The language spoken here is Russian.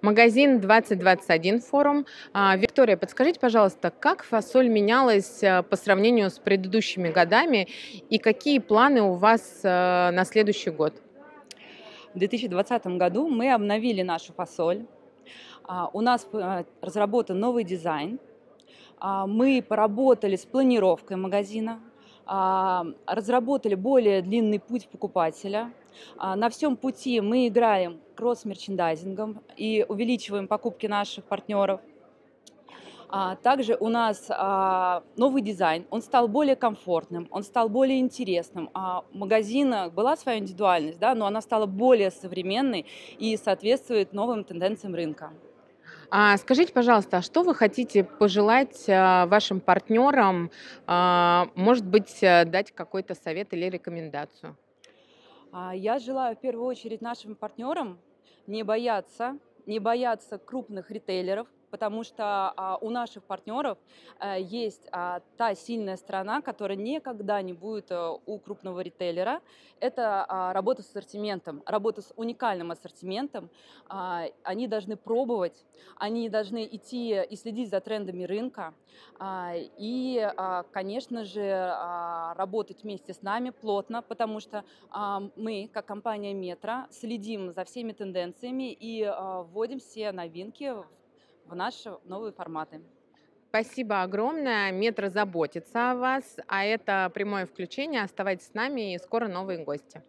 Магазин 2021 форум. А, Виктория, подскажите, пожалуйста, как фасоль менялась э, по сравнению с предыдущими годами и какие планы у вас э, на следующий год? В 2020 году мы обновили нашу фасоль. А, у нас э, разработан новый дизайн. А, мы поработали с планировкой магазина, разработали более длинный путь покупателя. А, на всем пути мы играем кросс-мерчендайзингом и увеличиваем покупки наших партнеров. А, также у нас а, новый дизайн, он стал более комфортным, он стал более интересным. У магазина была своя индивидуальность, да, но она стала более современной и соответствует новым тенденциям рынка. А скажите, пожалуйста, а что вы хотите пожелать а, вашим партнерам, а, может быть, э, дать какой-то совет или рекомендацию? Я желаю в первую очередь нашим партнерам не бояться, не бояться крупных ритейлеров, потому что а, у наших партнеров э, есть а, та сильная сторона, которая никогда не будет э, у крупного ритейлера. Это а, работа с ассортиментом, работа с уникальным ассортиментом. Они должны пробовать, они должны идти и следить за трендами рынка. И, конечно же, работать вместе с нами плотно, потому что мы, как компания Метро, следим за всеми тенденциями и вводим все новинки в в наши новые форматы. Спасибо огромное. Метро заботится о вас, а это прямое включение. Оставайтесь с нами и скоро новые гости.